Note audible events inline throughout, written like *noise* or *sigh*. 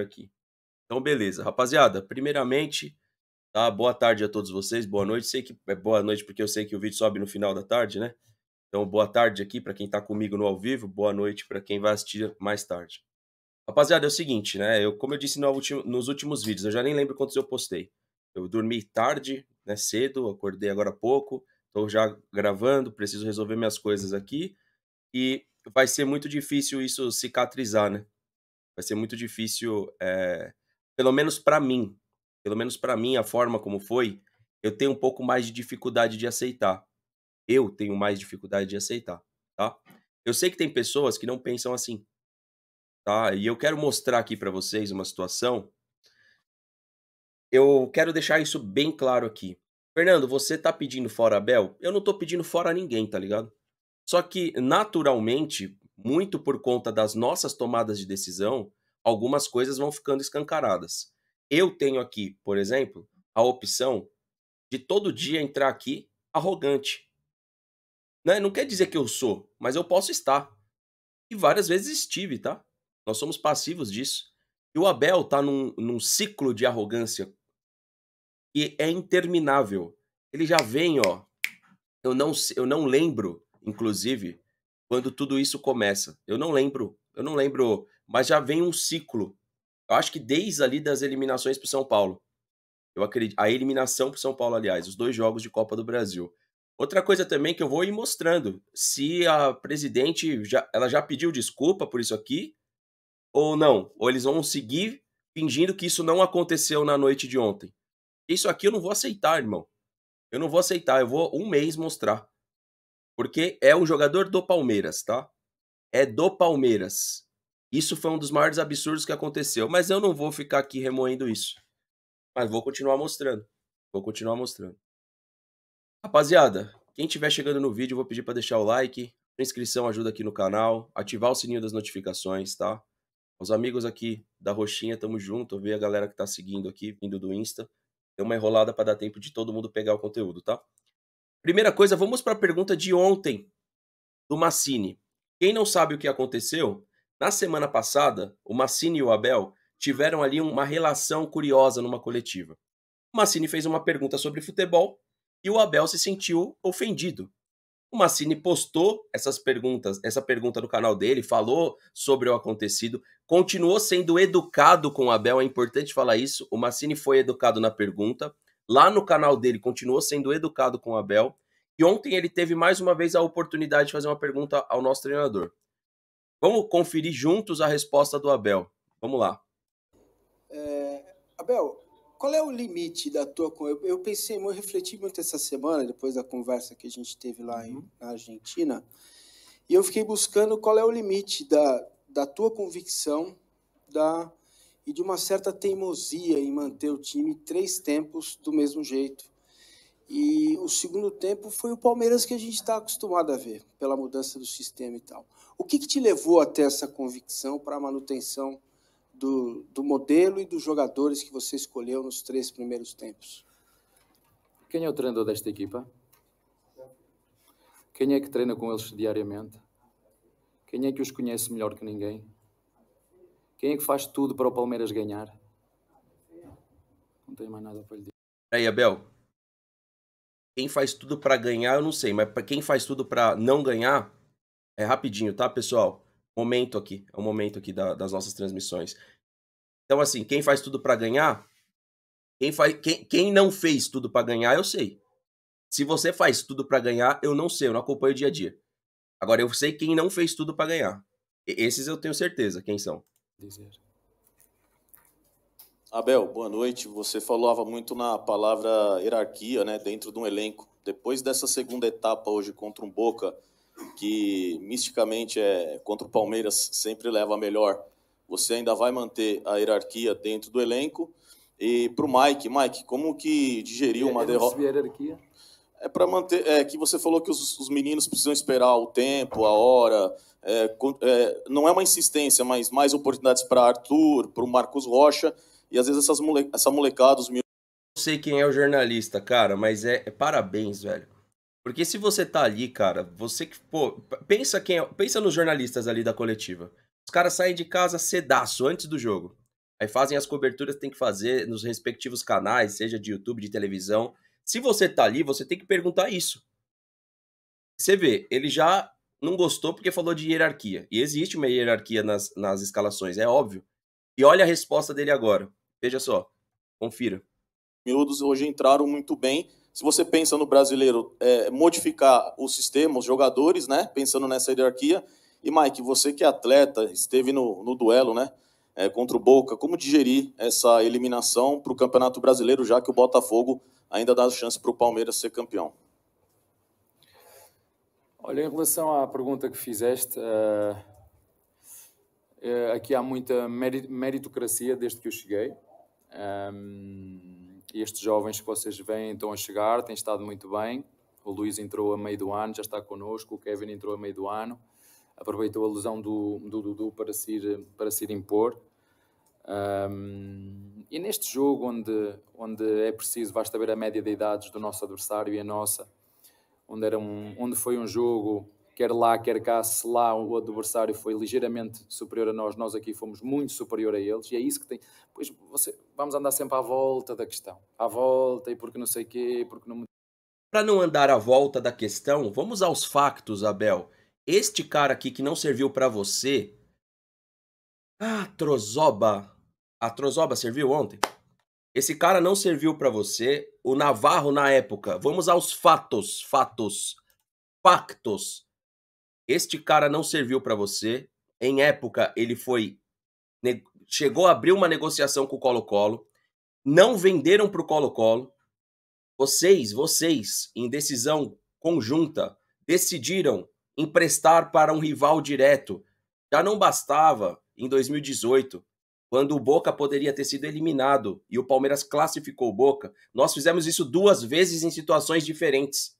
aqui. Então, beleza. Rapaziada, primeiramente, tá? Boa tarde a todos vocês, boa noite. Sei que é boa noite porque eu sei que o vídeo sobe no final da tarde, né? Então, boa tarde aqui para quem está comigo no ao vivo, boa noite para quem vai assistir mais tarde. Rapaziada, é o seguinte, né? Eu, como eu disse no último nos últimos vídeos, eu já nem lembro quantos eu postei. Eu dormi tarde, né? Cedo, acordei agora há pouco, estou já gravando, preciso resolver minhas coisas aqui. E vai ser muito difícil isso cicatrizar, né? vai ser muito difícil, é, pelo menos para mim, pelo menos para mim, a forma como foi, eu tenho um pouco mais de dificuldade de aceitar. Eu tenho mais dificuldade de aceitar, tá? Eu sei que tem pessoas que não pensam assim, tá? E eu quero mostrar aqui para vocês uma situação. Eu quero deixar isso bem claro aqui. Fernando, você tá pedindo fora Abel? Eu não tô pedindo fora ninguém, tá ligado? Só que, naturalmente, muito por conta das nossas tomadas de decisão, algumas coisas vão ficando escancaradas. Eu tenho aqui, por exemplo, a opção de todo dia entrar aqui arrogante. Né? Não quer dizer que eu sou, mas eu posso estar. E várias vezes estive, tá? Nós somos passivos disso. E o Abel tá num, num ciclo de arrogância que é interminável. Ele já vem, ó. Eu não, eu não lembro, inclusive, quando tudo isso começa. Eu não lembro, eu não lembro, mas já vem um ciclo. Eu acho que desde ali das eliminações para São Paulo. Eu acredito, a eliminação para São Paulo, aliás, os dois jogos de Copa do Brasil. Outra coisa também que eu vou ir mostrando, se a presidente já, ela já pediu desculpa por isso aqui ou não, ou eles vão seguir fingindo que isso não aconteceu na noite de ontem. Isso aqui eu não vou aceitar, irmão. Eu não vou aceitar, eu vou um mês mostrar. Porque é um jogador do Palmeiras, tá? É do Palmeiras. Isso foi um dos maiores absurdos que aconteceu. Mas eu não vou ficar aqui remoendo isso. Mas vou continuar mostrando. Vou continuar mostrando. Rapaziada, quem estiver chegando no vídeo, vou pedir para deixar o like. A inscrição ajuda aqui no canal. Ativar o sininho das notificações, tá? Os amigos aqui da Roxinha, tamo junto. Eu vi a galera que tá seguindo aqui, vindo do Insta. Deu uma enrolada para dar tempo de todo mundo pegar o conteúdo, tá? Primeira coisa, vamos para a pergunta de ontem do Massini. Quem não sabe o que aconteceu, na semana passada, o Massini e o Abel tiveram ali uma relação curiosa numa coletiva. O Massini fez uma pergunta sobre futebol e o Abel se sentiu ofendido. O Massini postou essas perguntas, essa pergunta no canal dele, falou sobre o acontecido, continuou sendo educado com o Abel, é importante falar isso. O Massini foi educado na pergunta, lá no canal dele, continuou sendo educado com o Abel. E ontem ele teve mais uma vez a oportunidade de fazer uma pergunta ao nosso treinador. Vamos conferir juntos a resposta do Abel. Vamos lá. É, Abel, qual é o limite da tua. Eu, eu pensei, eu refleti muito essa semana, depois da conversa que a gente teve lá em, uhum. na Argentina, e eu fiquei buscando qual é o limite da, da tua convicção, da e de uma certa teimosia em manter o time três tempos do mesmo jeito. E o segundo tempo foi o Palmeiras que a gente está acostumado a ver, pela mudança do sistema e tal. O que, que te levou até essa convicção para a manutenção do, do modelo e dos jogadores que você escolheu nos três primeiros tempos? Quem é o treinador desta equipa? Quem é que treina com eles diariamente? Quem é que os conhece melhor que ninguém? Quem é que faz tudo para o Palmeiras ganhar? Não tenho mais nada para lhe dizer. Aí, Abel. Quem faz tudo para ganhar, eu não sei, mas para quem faz tudo para não ganhar, é rapidinho, tá, pessoal? Momento aqui, é o momento aqui da, das nossas transmissões. Então, assim, quem faz tudo para ganhar, quem, faz, quem, quem não fez tudo para ganhar, eu sei. Se você faz tudo para ganhar, eu não sei, eu não acompanho o dia a dia. Agora, eu sei quem não fez tudo para ganhar. E esses eu tenho certeza quem são dizer. Abel, boa noite. Você falava muito na palavra hierarquia, né, dentro de um elenco. Depois dessa segunda etapa hoje contra um Boca, que misticamente é contra o Palmeiras sempre leva a melhor, você ainda vai manter a hierarquia dentro do elenco? E para o Mike, Mike, como que digeriu uma derrota? hierarquia? É para manter, é que você falou que os, os meninos precisam esperar o tempo, a hora, é, é, não é uma insistência, mas mais oportunidades para Arthur, para o Marcos Rocha, e às vezes essas mole, essa molecada, os mil. Não sei quem é o jornalista, cara, mas é, é parabéns, velho. Porque se você tá ali, cara, você que, pô, pensa quem é, pensa nos jornalistas ali da coletiva. Os caras saem de casa cedaço antes do jogo. Aí fazem as coberturas que tem que fazer nos respectivos canais, seja de YouTube, de televisão. Se você tá ali, você tem que perguntar isso. Você vê, ele já não gostou porque falou de hierarquia. E existe uma hierarquia nas, nas escalações, é óbvio. E olha a resposta dele agora. Veja só, confira. Miúdos hoje entraram muito bem. Se você pensa no brasileiro, é, modificar o sistema, os jogadores, né? Pensando nessa hierarquia. E, Mike, você que é atleta, esteve no, no duelo, né? É, contra o Boca, como digerir essa eliminação para o Campeonato Brasileiro, já que o Botafogo ainda dá chance para o Palmeiras ser campeão? Olha, em relação à pergunta que fizeste, uh, uh, aqui há muita meritocracia desde que eu cheguei. Um, estes jovens que vocês vêm estão a chegar, têm estado muito bem. O Luís entrou a meio do ano, já está connosco. O Kevin entrou a meio do ano. Aproveitou a lesão do, do Dudu para se ir, para se ir impor. Um, e neste jogo, onde, onde é preciso, basta ver a média de idades do nosso adversário e a nossa, onde, era um, onde foi um jogo, quer lá, quer cá, se lá o adversário foi ligeiramente superior a nós, nós aqui fomos muito superior a eles, e é isso que tem. Pois você, vamos andar sempre à volta da questão, à volta, e porque não sei quê, porque não. Para não andar à volta da questão, vamos aos factos, Abel. Este cara aqui que não serviu para você. Ah, Trozoba. A Trozoba serviu ontem? Esse cara não serviu para você. O Navarro, na época, vamos aos fatos, fatos, factos. Este cara não serviu para você. Em época, ele foi. Chegou a abrir uma negociação com o Colo-Colo. Não venderam para o Colo-Colo. Vocês, vocês, em decisão conjunta, decidiram emprestar para um rival direto. Já não bastava, em 2018, quando o Boca poderia ter sido eliminado e o Palmeiras classificou o Boca, nós fizemos isso duas vezes em situações diferentes.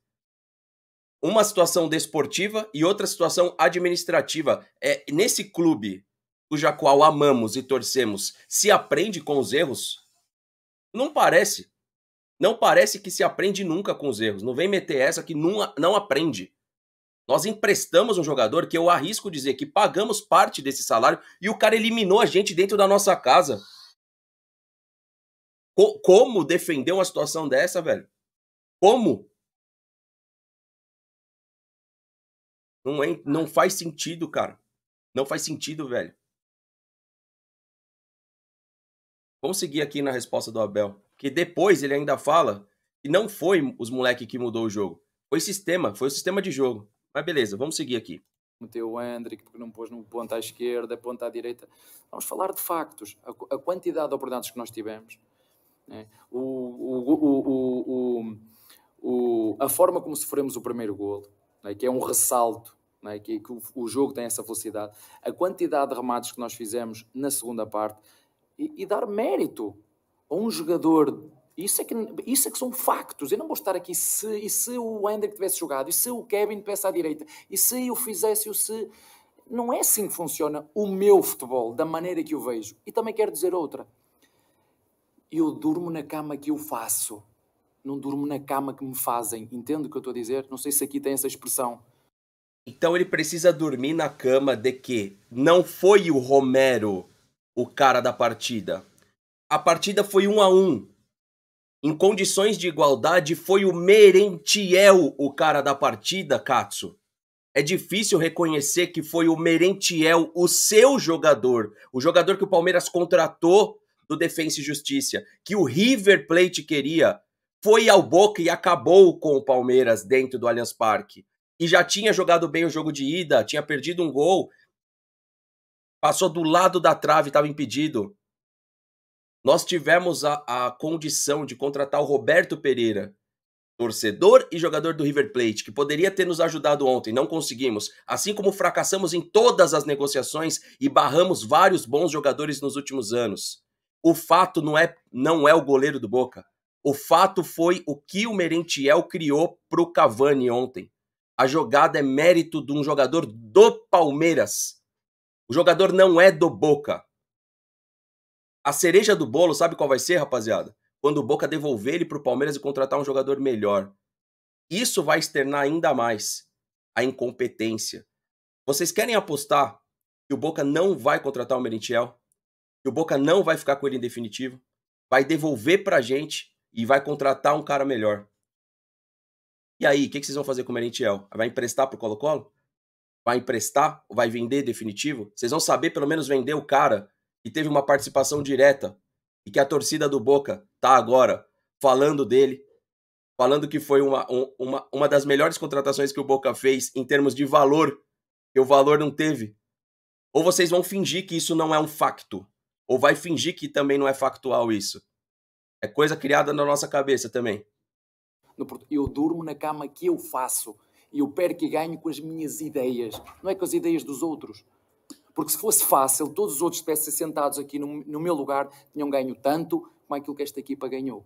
Uma situação desportiva e outra situação administrativa. É nesse clube cuja qual amamos e torcemos, se aprende com os erros? Não parece. Não parece que se aprende nunca com os erros. Não vem meter essa que não, não aprende. Nós emprestamos um jogador que eu arrisco dizer que pagamos parte desse salário e o cara eliminou a gente dentro da nossa casa. Co como defender uma situação dessa, velho? Como? Não, é, não faz sentido, cara. Não faz sentido, velho. Vamos seguir aqui na resposta do Abel. Que depois ele ainda fala que não foi os moleques que mudou o jogo. Foi sistema, foi o sistema de jogo. Mas beleza, vamos seguir aqui. Meteu o Hendrick porque não pôs no ponto à esquerda, ponta à direita. Vamos falar de factos. A, a quantidade de oportunidades que nós tivemos, né? o, o, o, a forma como sofremos o primeiro golo, né? que é um ressalto, né? que, que o jogo tem essa velocidade, a quantidade de remates que nós fizemos na segunda parte e, e dar mérito a um jogador isso é, que, isso é que são factos. Eu não vou estar aqui se, e se o Hendrick tivesse jogado, e se o Kevin tivesse à direita, e se eu fizesse, o se. Não é assim que funciona o meu futebol, da maneira que eu vejo. E também quero dizer outra. Eu durmo na cama que eu faço. Não durmo na cama que me fazem. Entendo o que eu estou a dizer? Não sei se aqui tem essa expressão. Então ele precisa dormir na cama de que não foi o Romero o cara da partida. A partida foi um a um em condições de igualdade, foi o Merentiel o cara da partida, Katsu. É difícil reconhecer que foi o Merentiel, o seu jogador, o jogador que o Palmeiras contratou do Defensa e Justiça, que o River Plate queria, foi ao Boca e acabou com o Palmeiras dentro do Allianz Parque. E já tinha jogado bem o jogo de ida, tinha perdido um gol, passou do lado da trave, estava impedido. Nós tivemos a, a condição de contratar o Roberto Pereira, torcedor e jogador do River Plate, que poderia ter nos ajudado ontem, não conseguimos. Assim como fracassamos em todas as negociações e barramos vários bons jogadores nos últimos anos. O fato não é, não é o goleiro do Boca. O fato foi o que o Merentiel criou pro Cavani ontem. A jogada é mérito de um jogador do Palmeiras. O jogador não é do Boca. A cereja do bolo, sabe qual vai ser, rapaziada? Quando o Boca devolver ele para o Palmeiras e contratar um jogador melhor. Isso vai externar ainda mais a incompetência. Vocês querem apostar que o Boca não vai contratar o Merentiel? Que o Boca não vai ficar com ele em definitivo? Vai devolver para a gente e vai contratar um cara melhor. E aí, o que, que, vocês vão fazer com o Merentiel? Vai emprestar pro Colo-Colo? Vai emprestar? Vai vender definitivo? Vocês vão saber pelo menos vender o cara que teve uma participação direta e que a torcida do Boca tá agora falando dele, falando que foi uma, uma, uma das melhores contratações que o Boca fez em termos de valor, que o valor não teve. Ou vocês vão fingir que isso não é um facto, ou vai fingir que também não é factual isso. É coisa criada na nossa cabeça também. Eu durmo na cama que eu faço e eu perco e ganho com as minhas ideias, não é com as ideias dos outros. Porque se fosse fácil, todos os outros estivessem sentados aqui no, no meu lugar tinham ganho tanto como aquilo que esta equipa ganhou.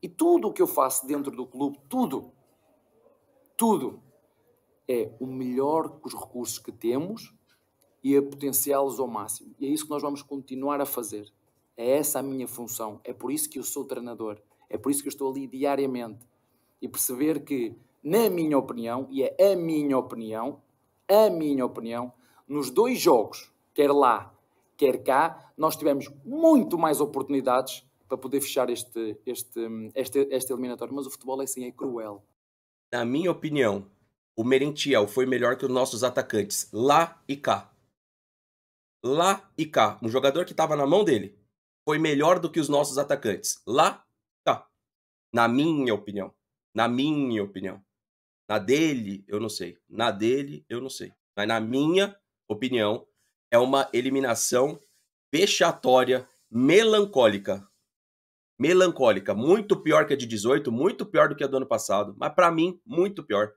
E tudo o que eu faço dentro do clube, tudo, tudo, é o melhor com os recursos que temos e a potenciá-los ao máximo. E é isso que nós vamos continuar a fazer. É essa a minha função. É por isso que eu sou treinador. É por isso que eu estou ali diariamente. E perceber que, na minha opinião, e é a minha opinião, a minha opinião, nos dois jogos, quer lá, quer cá, nós tivemos muito mais oportunidades para poder fechar este, este, hum, este, este eliminatório. Mas o futebol é assim, é cruel. Na minha opinião, o Merentiel foi melhor que os nossos atacantes, lá e cá. Lá e cá. Um jogador que estava na mão dele foi melhor do que os nossos atacantes, lá e cá. Na minha opinião. Na minha opinião. Na dele, eu não sei. Na dele, eu não sei. Mas na minha, opinião, é uma eliminação vexatória, melancólica. Melancólica. Muito pior que a de 18, muito pior do que a do ano passado, mas para mim, muito pior.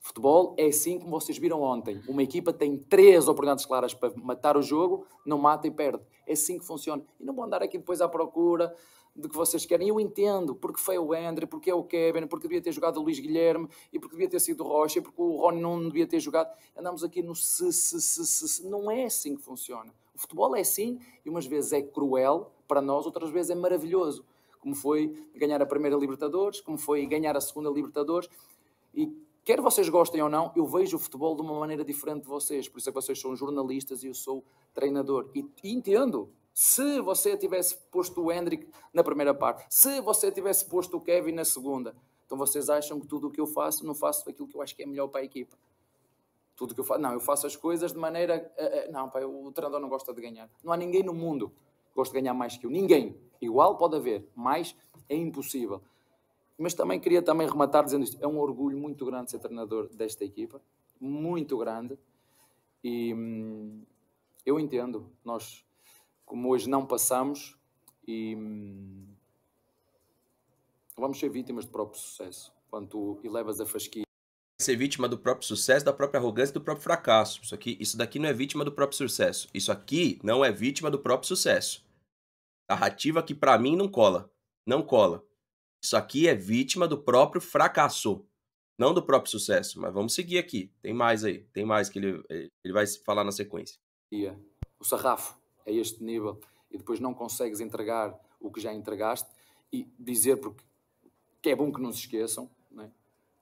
Futebol é assim como vocês viram ontem. Uma equipa tem três oportunidades claras para matar o jogo, não mata e perde. É assim que funciona. E não vou andar aqui depois à procura do que vocês querem. Eu entendo, porque foi o André, porque é o Kevin, porque devia ter jogado o Luís Guilherme e porque devia ter sido o Rocha e porque o Rony não devia ter jogado. Andamos aqui no se, se, se, se, se. Não é assim que funciona. O futebol é assim e umas vezes é cruel para nós, outras vezes é maravilhoso. Como foi ganhar a primeira Libertadores, como foi ganhar a segunda Libertadores. E quer vocês gostem ou não, eu vejo o futebol de uma maneira diferente de vocês. Por isso é que vocês são jornalistas e eu sou treinador. E, e entendo, se você tivesse posto o Hendrick na primeira parte, se você tivesse posto o Kevin na segunda, então vocês acham que tudo o que eu faço, não faço aquilo que eu acho que é melhor para a equipa. Tudo que eu faço, não, eu faço as coisas de maneira. Uh, uh, não, pai, o treinador não gosta de ganhar. Não há ninguém no mundo que goste de ganhar mais que eu. Ninguém. Igual pode haver, mais é impossível. Mas também queria também rematar dizendo isto: é um orgulho muito grande ser treinador desta equipa, muito grande. E hum, eu entendo, nós como hoje não passamos, e hum, vamos ser vítimas do próprio sucesso. Quando tu elevas a fasquia. Ser vítima do próprio sucesso, da própria arrogância, do próprio fracasso. Isso, aqui, isso daqui não é vítima do próprio sucesso. Isso aqui não é vítima do próprio sucesso. Narrativa que para mim não cola. Não cola. Isso aqui é vítima do próprio fracasso. Não do próprio sucesso. Mas vamos seguir aqui. Tem mais aí. Tem mais que ele, ele vai falar na sequência. O sarrafo a este nível e depois não consegues entregar o que já entregaste e dizer porque que é bom que não se esqueçam, né?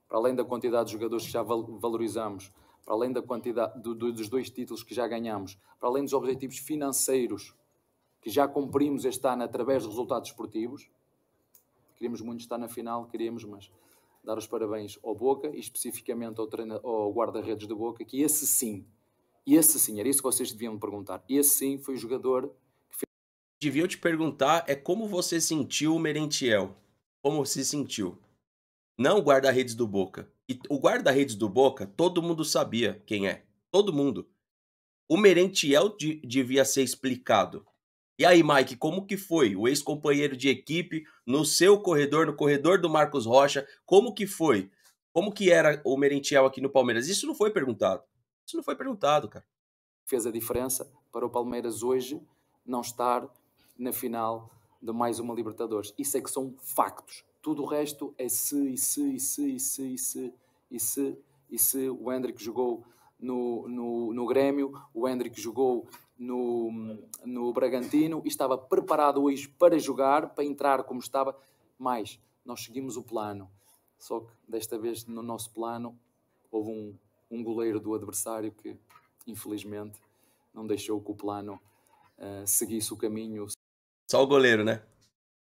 para além da quantidade de jogadores que já valorizamos, para além da quantidade do, do, dos dois títulos que já ganhamos, para além dos objetivos financeiros que já cumprimos este ano através de resultados esportivos, queríamos muito estar na final, queríamos, mas dar os parabéns ao Boca e especificamente ao, ao guarda-redes do Boca, que esse sim esse sim, era isso que vocês deviam me perguntar. Esse sim foi o jogador que fez. Devia eu te perguntar é como você sentiu o Merentiel. Como se sentiu? Não o guarda-redes do Boca. E o guarda-redes do Boca, todo mundo sabia quem é. Todo mundo. O Merentiel de, devia ser explicado. E aí, Mike, como que foi? O ex-companheiro de equipe, no seu corredor, no corredor do Marcos Rocha, como que foi? Como que era o Merentiel aqui no Palmeiras? Isso não foi perguntado. Isso não foi perguntado, cara. Fez a diferença para o Palmeiras hoje não estar na final de mais uma Libertadores. Isso é que são factos. Tudo o resto é se, e se, e se, e se, e se, e se, e se o Hendrick jogou no, no, no Grêmio, o Hendrick jogou no, no Bragantino e estava preparado hoje para jogar, para entrar como estava, mas nós seguimos o plano. Só que desta vez no nosso plano houve um, um goleiro do adversário que, infelizmente, não deixou que o plano uh, seguisse o caminho. Só o goleiro, né?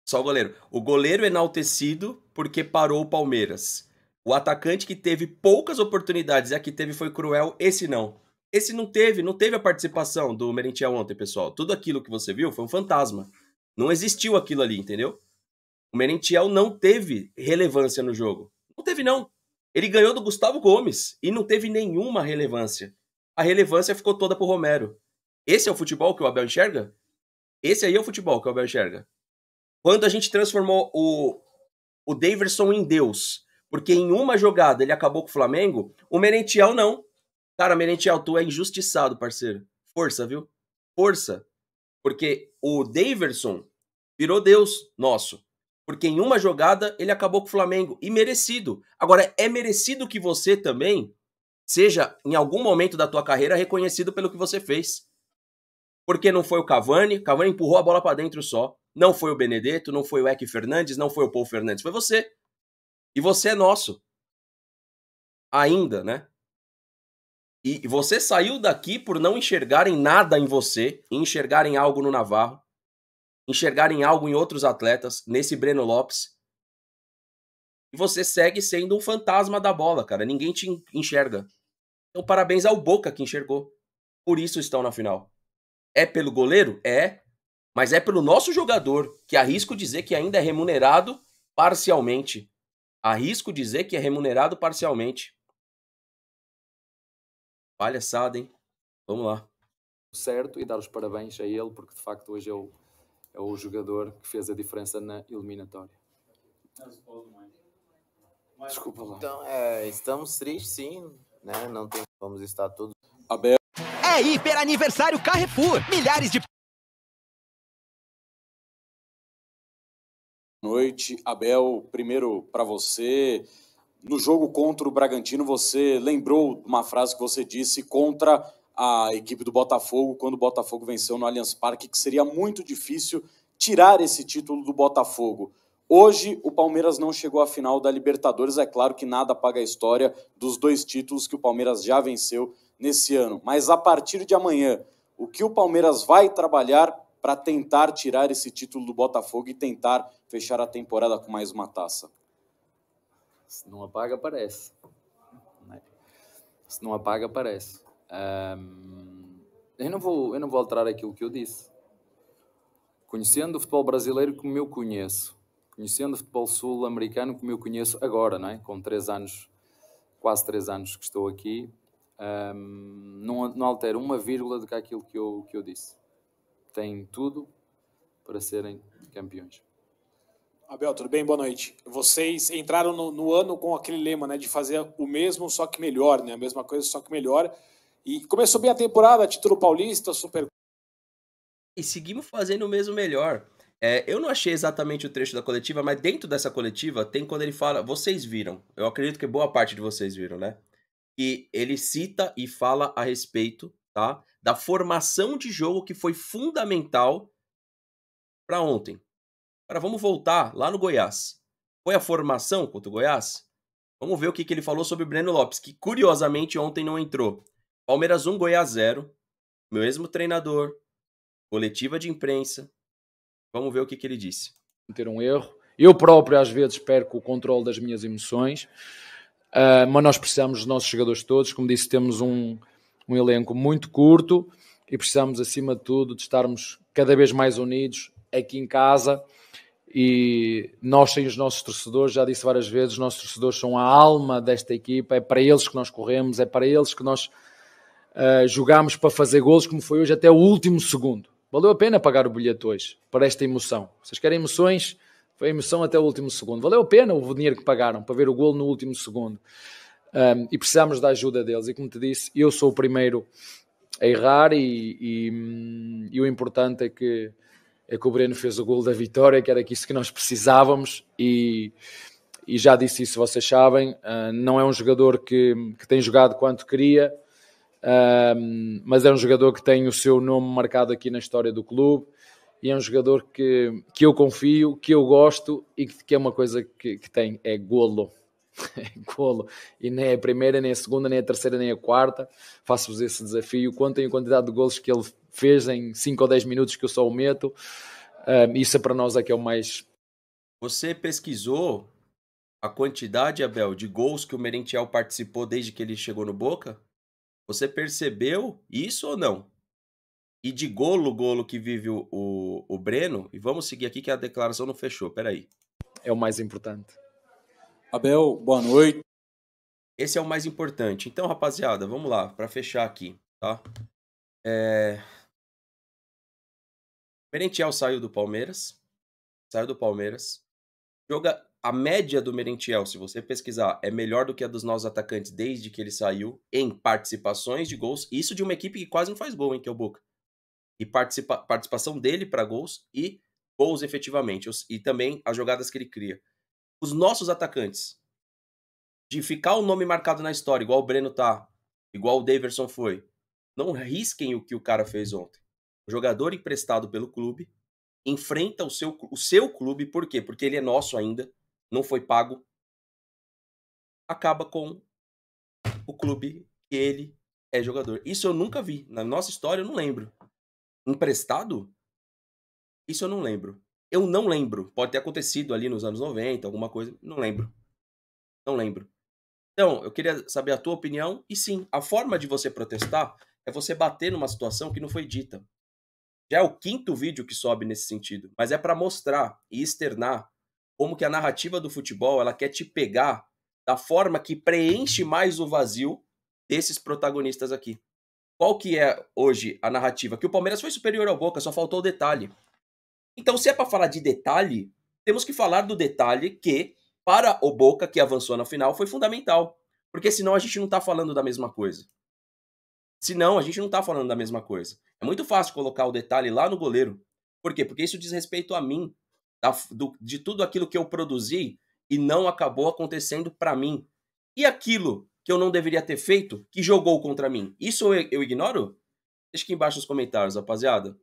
Só o goleiro. O goleiro enaltecido porque parou o Palmeiras. O atacante que teve poucas oportunidades e a que teve foi cruel, esse não. Esse não teve, não teve a participação do Merentiel ontem, pessoal. Tudo aquilo que você viu foi um fantasma. Não existiu aquilo ali, entendeu? O Merentiel não teve relevância no jogo. Não teve, não. Ele ganhou do Gustavo Gomes e não teve nenhuma relevância. A relevância ficou toda pro Romero. Esse é o futebol que o Abel enxerga? Esse aí é o futebol que o Abel enxerga. Quando a gente transformou o, o Daverson em Deus, porque em uma jogada ele acabou com o Flamengo, o Merentiel não. Cara, Merentiel, tu é injustiçado, parceiro. Força, viu? Força. Porque o Daverson virou Deus nosso. Porque em uma jogada ele acabou com o Flamengo e merecido. Agora, é merecido que você também seja, em algum momento da tua carreira, reconhecido pelo que você fez. Porque não foi o Cavani, Cavani empurrou a bola para dentro só. Não foi o Benedetto, não foi o Eck Fernandes, não foi o Paul Fernandes, foi você. E você é nosso. Ainda, né? E você saiu daqui por não enxergarem nada em você, enxergarem algo no Navarro enxergarem algo em outros atletas, nesse Breno Lopes. E você segue sendo um fantasma da bola, cara. Ninguém te enxerga. Então, parabéns ao Boca que enxergou. Por isso estão na final. É pelo goleiro? É. Mas é pelo nosso jogador, que arrisco dizer que ainda é remunerado parcialmente. Arrisco dizer que é remunerado parcialmente. Palhaçada, hein? Vamos lá. Certo, e dar os parabéns a ele, porque de facto hoje eu é é o jogador que fez a diferença na eliminatória. Desculpa lá. Então, é, estamos tristes sim, né? Não tem, vamos estar todos abertos. É hiper aniversário Carrefour. Milhares de Noite, Abel, primeiro para você, no jogo contra o Bragantino, você lembrou uma frase que você disse contra a equipe do Botafogo quando o Botafogo venceu no Allianz Parque, que seria muito difícil tirar esse título do Botafogo. Hoje, o Palmeiras não chegou à final da Libertadores. É claro que nada paga a história dos dois títulos que o Palmeiras já venceu nesse ano. Mas a partir de amanhã, o que o Palmeiras vai trabalhar para tentar tirar esse título do Botafogo e tentar fechar a temporada com mais uma taça? Se não apaga, aparece. Né? Se não apaga, aparece. Um, eu, não vou, eu não vou alterar aquilo que eu disse. Conhecendo o futebol brasileiro como eu conheço, conhecendo o futebol sul-americano como eu conheço agora, não é? com três anos, quase três anos que estou aqui, um, não, não altero uma vírgula do que aquilo que eu, que eu disse. Tem tudo para serem campeões. Abel, tudo bem? Boa noite. Vocês entraram no, no, ano com aquele lema, né, de fazer o mesmo só que melhor, né, a mesma coisa só que melhor. E começou bem a temporada, título paulista, super. E seguimos fazendo o mesmo melhor. É, eu não achei exatamente o trecho da coletiva, mas dentro dessa coletiva tem quando ele fala. Vocês viram. Eu acredito que boa parte de vocês viram, né? Que ele cita e fala a respeito, tá? Da formação de jogo que foi fundamental para ontem. Agora vamos voltar lá no Goiás. Foi a formação contra o Goiás? Vamos ver o que, que ele falou sobre o Breno Lopes, que curiosamente ontem não entrou. Palmeiras 1, Goiás 0. Mesmo treinador, coletiva de imprensa. Vamos ver o que, que ele disse. Ter um erro. Eu próprio, às vezes, perco o controle das minhas emoções. Uh, mas nós precisamos dos nossos jogadores todos. Como disse, temos um, um elenco muito curto e precisamos, acima de tudo, de estarmos cada vez mais unidos aqui em casa. E nós, sem os nossos torcedores, já disse várias vezes, os nossos torcedores são a alma desta equipa, é para eles que nós corremos, é para eles que nós uh, jogámos para fazer gols como foi hoje até o último segundo. Valeu a pena pagar o bilhete hoje para esta emoção. Vocês querem emoções? Foi emoção até o último segundo. Valeu a pena o dinheiro que pagaram para ver o gol no último segundo. Um, e precisamos da ajuda deles. E como te disse, eu sou o primeiro a errar e, e, e o importante é que, é que o Breno fez o gol da vitória, que era isso que nós precisávamos e, e já disse isso, vocês sabem, uh, não é um jogador que, que tem jogado quanto queria, um, mas é um jogador que tem o seu nome marcado aqui na história do clube e é um jogador que, que eu confio, que eu gosto e que, que é uma coisa que, que tem, é golo. *laughs* É golo. E nem é a primeira, nem a segunda, nem a terceira, nem a quarta. Faço-vos esse desafio. Contem a quantidade de golos que ele fez em 5 ou 10 minutos que eu só o meto. Um, isso é para nós é que é o mais. Você pesquisou a quantidade, Abel, de gols que o Merentiel participou desde que ele chegou no Boca? Você percebeu isso ou não? E de golo, golo que vive o, o, o Breno, e vamos seguir aqui que a declaração não fechou, peraí. É o mais importante. Abel, boa noite. Esse é o mais importante. Então, rapaziada, vamos lá, para fechar aqui, tá? É... Merentiel saiu do Palmeiras. Saiu do Palmeiras. Joga a média do Merentiel, se você pesquisar, é melhor do que a dos nossos atacantes desde que ele saiu em participações de gols. Isso de uma equipe que quase não faz gol, hein, que é o Boca. E participa participação dele para gols e gols efetivamente. E também as jogadas que ele cria. Os nossos atacantes, de ficar o nome marcado na história, igual o Breno tá, igual o Daverson foi, não risquem o que o cara fez ontem. O jogador emprestado pelo clube enfrenta o seu, o seu clube, por quê? Porque ele é nosso ainda não foi pago, acaba com o clube que ele é jogador. Isso eu nunca vi. Na nossa história, eu não lembro. Emprestado? Isso eu não lembro. Eu não lembro. Pode ter acontecido ali nos anos 90, alguma coisa. Não lembro. Não lembro. Então, eu queria saber a tua opinião. E sim, a forma de você protestar é você bater numa situação que não foi dita. Já é o quinto vídeo que sobe nesse sentido, mas é para mostrar e externar como que a narrativa do futebol ela quer te pegar da forma que preenche mais o vazio desses protagonistas aqui. Qual que é hoje a narrativa? Que o Palmeiras foi superior ao Boca, só faltou o detalhe. Então, se é para falar de detalhe, temos que falar do detalhe que, para o Boca, que avançou na final, foi fundamental. Porque senão a gente não está falando da mesma coisa. Senão a gente não está falando da mesma coisa. É muito fácil colocar o detalhe lá no goleiro. Por quê? Porque isso diz respeito a mim da, do, de tudo aquilo que eu produzi e não acabou acontecendo para mim. E aquilo que eu não deveria ter feito, que jogou contra mim, isso eu, eu ignoro? Deixa aqui embaixo nos comentários, rapaziada.